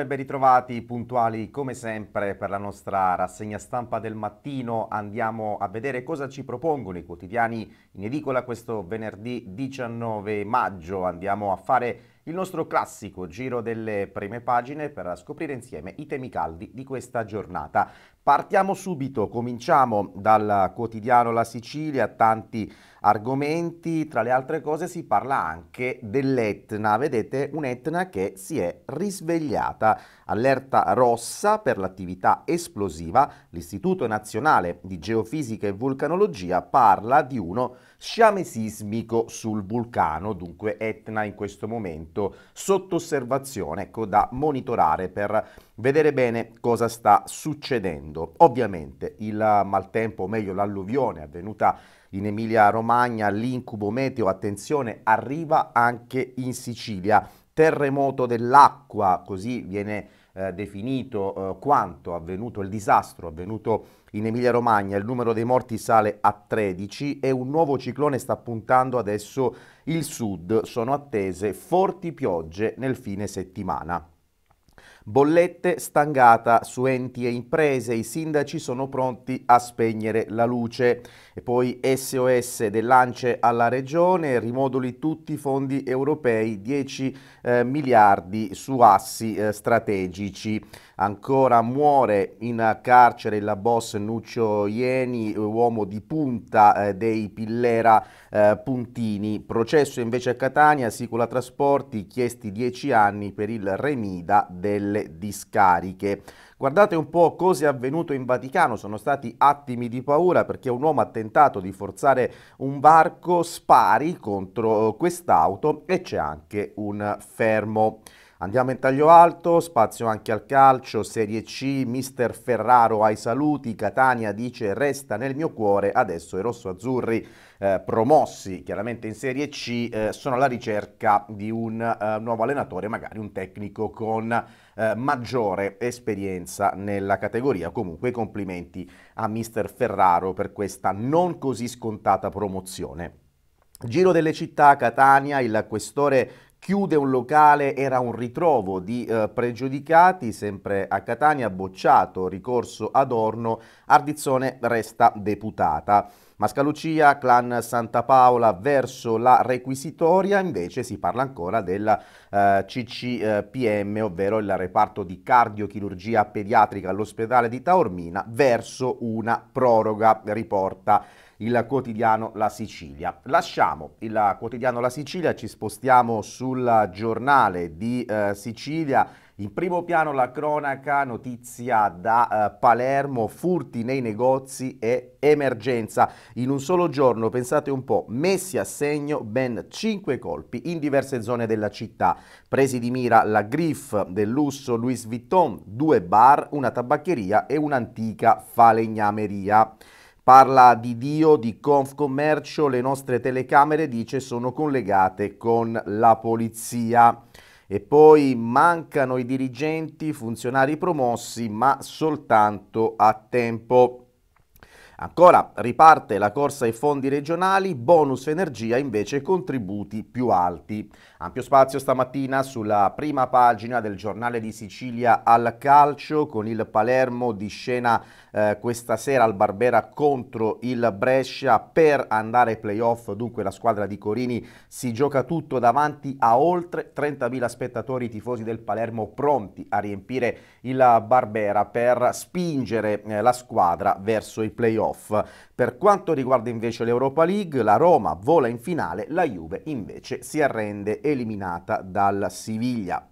e ben ritrovati puntuali come sempre per la nostra rassegna stampa del mattino. Andiamo a vedere cosa ci propongono i quotidiani in edicola questo venerdì 19 maggio. Andiamo a fare il nostro classico giro delle prime pagine per scoprire insieme i temi caldi di questa giornata. Partiamo subito, cominciamo dal quotidiano La Sicilia, tanti argomenti, tra le altre cose si parla anche dell'Etna, vedete un'Etna che si è risvegliata, allerta rossa per l'attività esplosiva, l'Istituto Nazionale di Geofisica e Vulcanologia parla di uno sciame sismico sul vulcano, dunque Etna in questo momento sotto osservazione, ecco da monitorare per vedere bene cosa sta succedendo. Ovviamente il maltempo, o meglio l'alluvione avvenuta in Emilia Romagna, l'incubo meteo, attenzione, arriva anche in Sicilia. Terremoto dell'acqua, così viene eh, definito eh, quanto avvenuto il disastro avvenuto in Emilia Romagna, il numero dei morti sale a 13 e un nuovo ciclone sta puntando adesso il sud, sono attese forti piogge nel fine settimana. Bollette stangata su enti e imprese, i sindaci sono pronti a spegnere la luce. E poi SOS del lance alla Regione, rimoduli tutti i fondi europei, 10 eh, miliardi su assi eh, strategici. Ancora muore in carcere il boss Nuccio Ieni, uomo di punta eh, dei Pillera eh, Puntini. Processo invece a Catania, Sicula Trasporti, chiesti 10 anni per il remida del delle discariche. Guardate un po' cosa è avvenuto in Vaticano, sono stati attimi di paura perché un uomo ha tentato di forzare un varco spari contro eh, quest'auto e c'è anche un fermo. Andiamo in taglio alto, spazio anche al calcio, Serie C, Mister Ferraro ai saluti, Catania dice resta nel mio cuore, adesso i rosso-azzurri eh, promossi chiaramente in Serie C eh, sono alla ricerca di un eh, nuovo allenatore, magari un tecnico con eh, maggiore esperienza nella categoria. Comunque complimenti a Mister Ferraro per questa non così scontata promozione. Giro delle città, Catania, il questore Chiude un locale, era un ritrovo di eh, pregiudicati, sempre a Catania, bocciato, ricorso adorno, Ardizzone resta deputata. Mascalucia, clan Santa Paola verso la requisitoria, invece si parla ancora del eh, CCPM, ovvero il reparto di cardiochirurgia pediatrica all'ospedale di Taormina, verso una proroga, riporta il quotidiano La Sicilia. Lasciamo il quotidiano La Sicilia, ci spostiamo sul giornale di eh, Sicilia. In primo piano la cronaca, notizia da eh, Palermo, furti nei negozi e emergenza. In un solo giorno, pensate un po', messi a segno ben cinque colpi in diverse zone della città. Presi di mira la Griff del lusso Louis Vuitton, due bar, una tabaccheria e un'antica falegnameria parla di Dio, di Confcommercio, le nostre telecamere dice sono collegate con la polizia. E poi mancano i dirigenti, funzionari promossi, ma soltanto a tempo. Ancora riparte la corsa ai fondi regionali, bonus energia invece contributi più alti. Ampio spazio stamattina sulla prima pagina del giornale di Sicilia al calcio con il Palermo di scena eh, questa sera al Barbera contro il Brescia per andare ai playoff. Dunque la squadra di Corini si gioca tutto davanti a oltre 30.000 spettatori tifosi del Palermo pronti a riempire il Barbera per spingere eh, la squadra verso i playoff. Per quanto riguarda invece l'Europa League, la Roma vola in finale, la Juve invece si arrende eliminata dal Siviglia.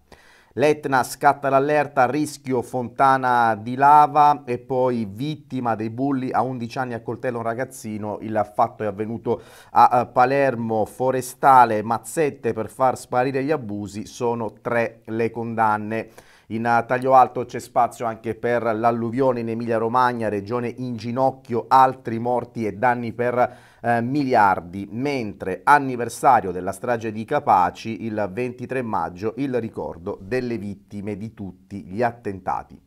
L'Etna scatta l'allerta a rischio fontana di lava e poi vittima dei bulli a 11 anni a coltello un ragazzino. Il fatto è avvenuto a eh, Palermo, forestale, mazzette per far sparire gli abusi, sono tre le condanne. In eh, taglio alto c'è spazio anche per l'alluvione in Emilia Romagna, regione in ginocchio, altri morti e danni per eh, miliardi, mentre anniversario della strage di Capaci il 23 maggio il ricordo delle vittime di tutti gli attentati.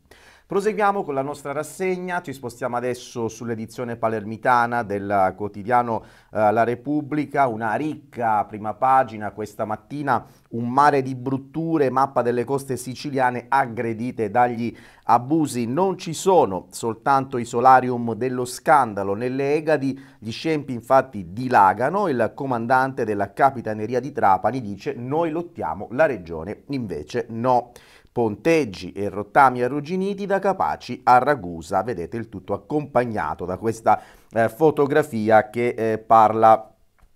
Proseguiamo con la nostra rassegna, ci spostiamo adesso sull'edizione palermitana del quotidiano eh, La Repubblica, una ricca prima pagina questa mattina, un mare di brutture, mappa delle coste siciliane aggredite dagli abusi. Non ci sono soltanto i solarium dello scandalo, nelle Egadi gli scempi infatti dilagano, il comandante della Capitaneria di Trapani dice noi lottiamo, la regione invece no ponteggi e rottami arrugginiti da Capaci a Ragusa, vedete il tutto accompagnato da questa eh, fotografia che eh, parla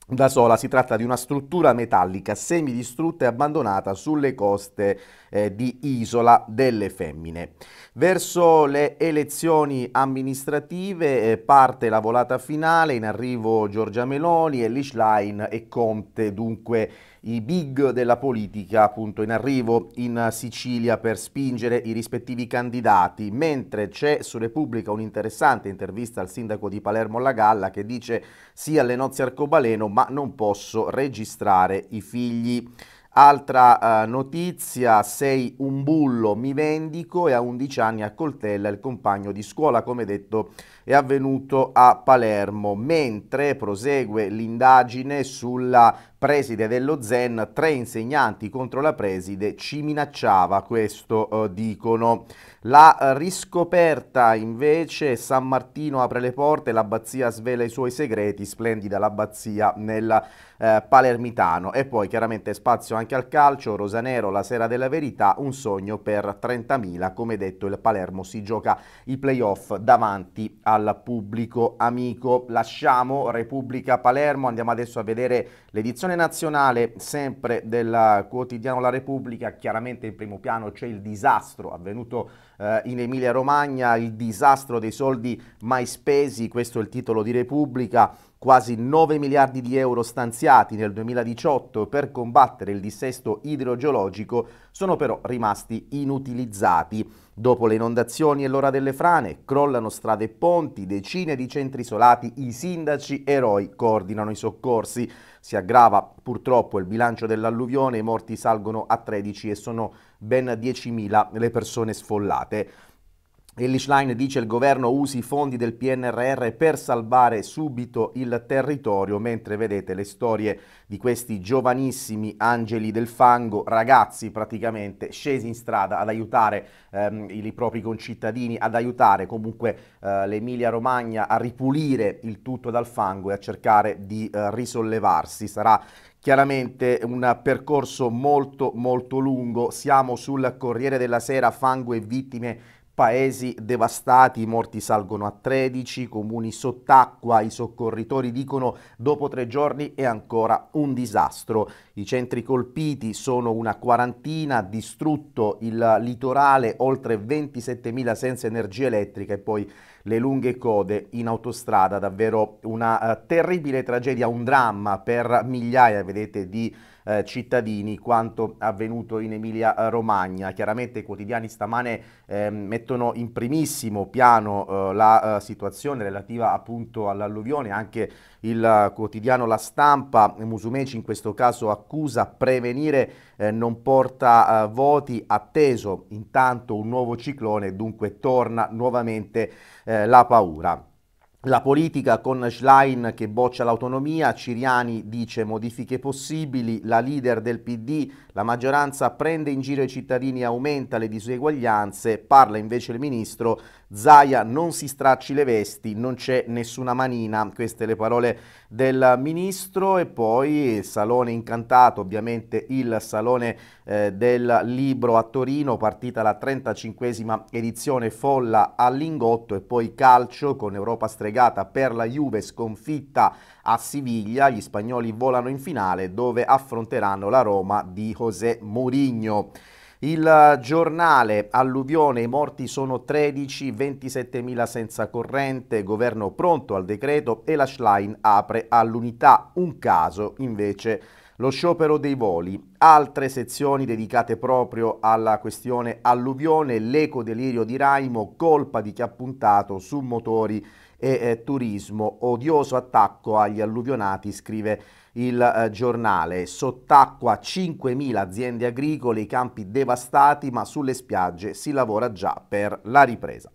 da sola si tratta di una struttura metallica semidistrutta e abbandonata sulle coste eh, di Isola delle Femmine. Verso le elezioni amministrative eh, parte la volata finale, in arrivo Giorgia Meloni e Lischlein e Conte dunque i big della politica appunto in arrivo in Sicilia per spingere i rispettivi candidati, mentre c'è su Repubblica un'interessante intervista al sindaco di Palermo La Galla che dice sì alle nozze arcobaleno ma non posso registrare i figli. Altra eh, notizia, sei un bullo, mi vendico e a 11 anni accoltella il compagno di scuola, come detto è avvenuto a Palermo, mentre prosegue l'indagine sulla preside dello Zen, tre insegnanti contro la preside ci minacciava, questo eh, dicono. La riscoperta invece, San Martino apre le porte, l'abbazia svela i suoi segreti, splendida l'abbazia nel eh, palermitano. E poi chiaramente spazio anche al calcio, Rosanero, la sera della verità, un sogno per 30.000, come detto il Palermo si gioca i playoff davanti a al pubblico amico. Lasciamo Repubblica Palermo, andiamo adesso a vedere l'edizione nazionale sempre del quotidiano La Repubblica. Chiaramente in primo piano c'è il disastro avvenuto eh, in Emilia Romagna, il disastro dei soldi mai spesi, questo è il titolo di Repubblica, quasi 9 miliardi di euro stanziati nel 2018 per combattere il dissesto idrogeologico sono però rimasti inutilizzati. Dopo le inondazioni e l'ora delle frane, crollano strade e ponti, decine di centri isolati, i sindaci eroi coordinano i soccorsi. Si aggrava purtroppo il bilancio dell'alluvione, i morti salgono a 13 e sono ben 10.000 le persone sfollate. Schlein dice il governo usi i fondi del PNRR per salvare subito il territorio, mentre vedete le storie di questi giovanissimi angeli del fango, ragazzi praticamente scesi in strada ad aiutare ehm, i propri concittadini, ad aiutare comunque eh, l'Emilia Romagna a ripulire il tutto dal fango e a cercare di eh, risollevarsi. Sarà chiaramente un percorso molto molto lungo, siamo sul Corriere della Sera, fango e vittime Paesi devastati, i morti salgono a 13, comuni sott'acqua, i soccorritori dicono dopo tre giorni è ancora un disastro. I centri colpiti sono una quarantina, distrutto il litorale, oltre 27.000 senza energia elettrica e poi le lunghe code in autostrada, davvero una uh, terribile tragedia, un dramma per migliaia, vedete, di eh, cittadini quanto avvenuto in Emilia Romagna. Chiaramente i quotidiani stamane eh, mettono in primissimo piano eh, la eh, situazione relativa appunto all'alluvione, anche il eh, quotidiano La Stampa, Musumeci in questo caso accusa prevenire eh, non porta voti, atteso intanto un nuovo ciclone, dunque torna nuovamente la paura la politica con Schlein che boccia l'autonomia, Ciriani dice modifiche possibili, la leader del PD la maggioranza prende in giro i cittadini e aumenta le diseguaglianze, parla invece il ministro Zaia non si stracci le vesti, non c'è nessuna manina, queste le parole del ministro e poi Salone Incantato, ovviamente il Salone eh, del Libro a Torino, partita la 35esima edizione folla all'ingotto e poi calcio con Europa stregata per la Juve sconfitta a Siviglia, gli spagnoli volano in finale dove affronteranno la Roma di José José Mourinho. Il giornale Alluvione, i morti sono 13, 27 mila senza corrente, governo pronto al decreto e la Schlein apre all'unità. Un caso invece lo sciopero dei voli, altre sezioni dedicate proprio alla questione alluvione, l'eco delirio di Raimo, colpa di chi ha puntato su motori e eh, turismo, odioso attacco agli alluvionati, scrive il eh, giornale. Sott'acqua 5.000 aziende agricole, i campi devastati, ma sulle spiagge si lavora già per la ripresa.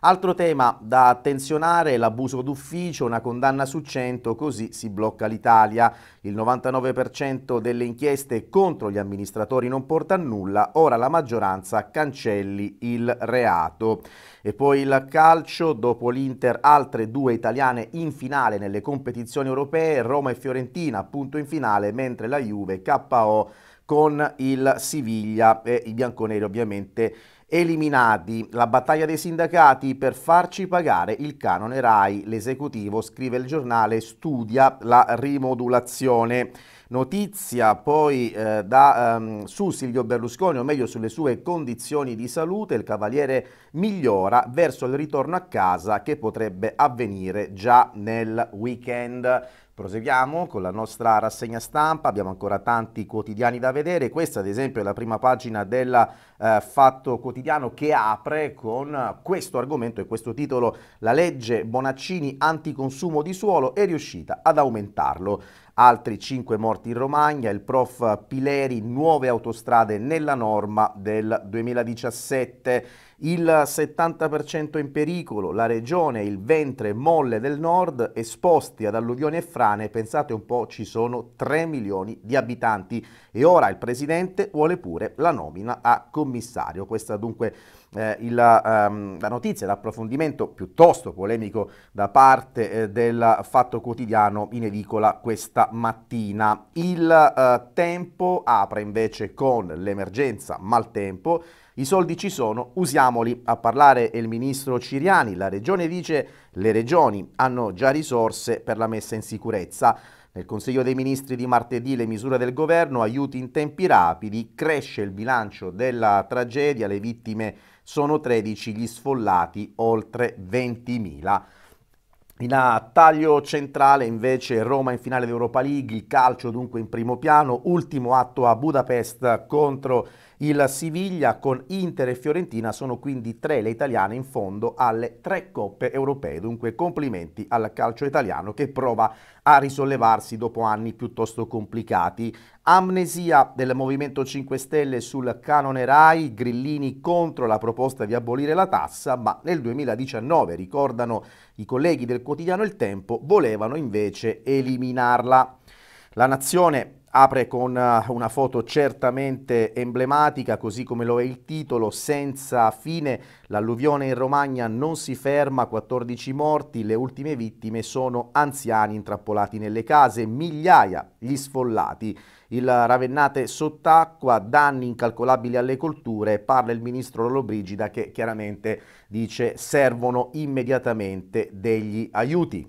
Altro tema da attenzionare è l'abuso d'ufficio, una condanna su 100, così si blocca l'Italia. Il 99% delle inchieste contro gli amministratori non porta a nulla, ora la maggioranza cancelli il reato. E poi il calcio, dopo l'Inter altre due italiane in finale nelle competizioni europee, Roma e Fiorentina appunto in finale, mentre la Juve KO con il Siviglia e i bianconeri ovviamente Eliminati, la battaglia dei sindacati per farci pagare il canone RAI. L'esecutivo, scrive il giornale, studia la rimodulazione. Notizia poi eh, da, ehm, su Silvio Berlusconi, o meglio sulle sue condizioni di salute, il Cavaliere migliora verso il ritorno a casa che potrebbe avvenire già nel weekend. Proseguiamo con la nostra rassegna stampa, abbiamo ancora tanti quotidiani da vedere, questa ad esempio è la prima pagina del eh, Fatto Quotidiano che apre con questo argomento e questo titolo La legge Bonaccini anticonsumo di suolo è riuscita ad aumentarlo. Altri 5 morti in Romagna, il prof Pileri, nuove autostrade nella norma del 2017 il 70% in pericolo, la regione, il ventre molle del nord esposti ad alluvioni e frane, pensate un po' ci sono 3 milioni di abitanti e ora il presidente vuole pure la nomina a commissario. Questa dunque eh, il, ehm, la notizia, l'approfondimento piuttosto polemico da parte eh, del Fatto Quotidiano in edicola questa mattina. Il eh, tempo apre invece con l'emergenza maltempo. I soldi ci sono, usiamoli. A parlare è il ministro Ciriani. La regione dice le regioni hanno già risorse per la messa in sicurezza. Nel Consiglio dei Ministri di martedì le misure del governo aiuti in tempi rapidi, cresce il bilancio della tragedia, le vittime sono 13 gli sfollati, oltre 20.000. In a taglio centrale invece Roma in finale d'Europa League, il calcio dunque in primo piano, ultimo atto a Budapest contro il Siviglia con Inter e Fiorentina sono quindi tre le italiane in fondo alle tre coppe europee, dunque complimenti al calcio italiano che prova a risollevarsi dopo anni piuttosto complicati. Amnesia del Movimento 5 Stelle sul canone RAI, Grillini contro la proposta di abolire la tassa, ma nel 2019, ricordano i colleghi del quotidiano Il Tempo, volevano invece eliminarla. La nazione apre con eh, una foto certamente emblematica, così come lo è il titolo, senza fine, l'alluvione in Romagna non si ferma, 14 morti, le ultime vittime sono anziani intrappolati nelle case, migliaia gli sfollati. Il Ravennate sott'acqua, danni incalcolabili alle colture, parla il ministro Lollobrigida che chiaramente dice servono immediatamente degli aiuti.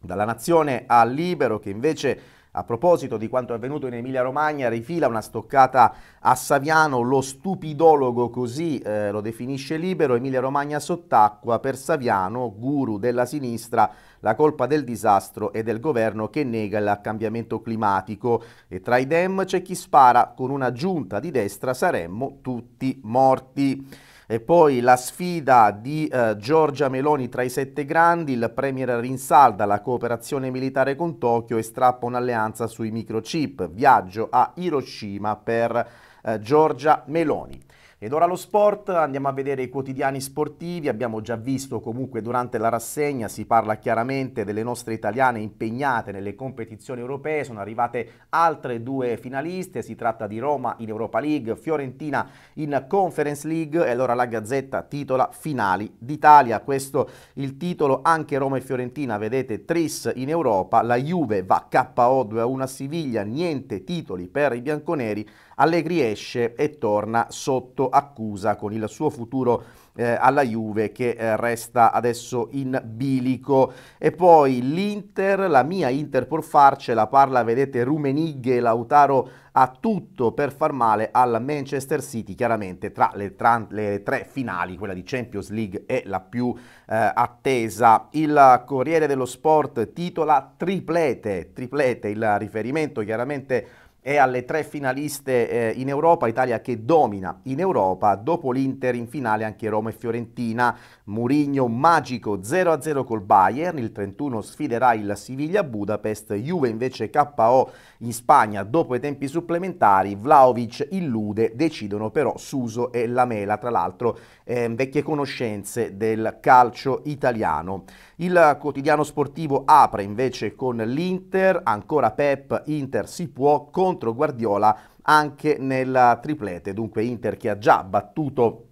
Dalla Nazione a Libero che invece a proposito di quanto è avvenuto in Emilia-Romagna, rifila una stoccata a Saviano, lo stupidologo così eh, lo definisce libero, Emilia-Romagna sott'acqua per Saviano, guru della sinistra, la colpa del disastro è del governo che nega il cambiamento climatico e tra i dem c'è chi spara, con una giunta di destra saremmo tutti morti. E poi la sfida di eh, Giorgia Meloni tra i sette grandi, il Premier rinsalda la cooperazione militare con Tokyo e strappa un'alleanza sui microchip. Viaggio a Hiroshima per eh, Giorgia Meloni. Ed ora lo sport, andiamo a vedere i quotidiani sportivi, abbiamo già visto comunque durante la rassegna si parla chiaramente delle nostre italiane impegnate nelle competizioni europee, sono arrivate altre due finaliste, si tratta di Roma in Europa League, Fiorentina in Conference League e allora la Gazzetta titola Finali d'Italia, questo il titolo anche Roma e Fiorentina, vedete Tris in Europa, la Juve va KO 2-1 a Siviglia, niente titoli per i bianconeri, Allegri esce e torna sotto accusa con il suo futuro eh, alla Juve che eh, resta adesso in bilico. E poi l'Inter, la mia Inter por farcela, parla vedete Rumenighe, Lautaro ha tutto per far male al Manchester City, chiaramente tra le, tra le, tre finali, quella di Champions League è la più eh, attesa. Il Corriere dello Sport titola triplete, triplete il riferimento chiaramente e alle tre finaliste eh, in Europa, Italia che domina in Europa, dopo l'Inter in finale anche Roma e Fiorentina, Murigno magico 0-0 col Bayern, il 31 sfiderà il Siviglia Budapest, Juve invece KO in Spagna dopo i tempi supplementari, Vlaovic illude, decidono però Suso e Lamela, tra l'altro eh, vecchie conoscenze del calcio italiano. Il quotidiano sportivo apre invece con l'Inter, ancora Pep, Inter si può contro contro Guardiola anche nella triplete, dunque Inter che ha già battuto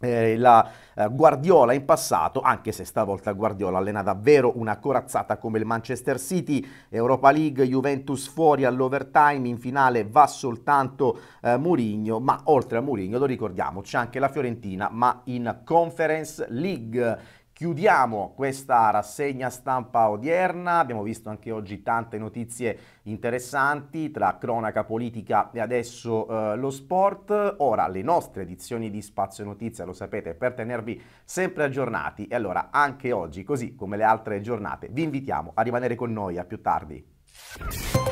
eh, la eh, Guardiola in passato, anche se stavolta Guardiola allena davvero una corazzata come il Manchester City, Europa League, Juventus fuori all'overtime, in finale va soltanto eh, Murigno, ma oltre a Murigno, lo ricordiamo, c'è anche la Fiorentina, ma in Conference League. Chiudiamo questa rassegna stampa odierna, abbiamo visto anche oggi tante notizie interessanti tra cronaca politica e adesso eh, lo sport. Ora le nostre edizioni di Spazio Notizia, lo sapete, per tenervi sempre aggiornati e allora anche oggi, così come le altre giornate, vi invitiamo a rimanere con noi, a più tardi.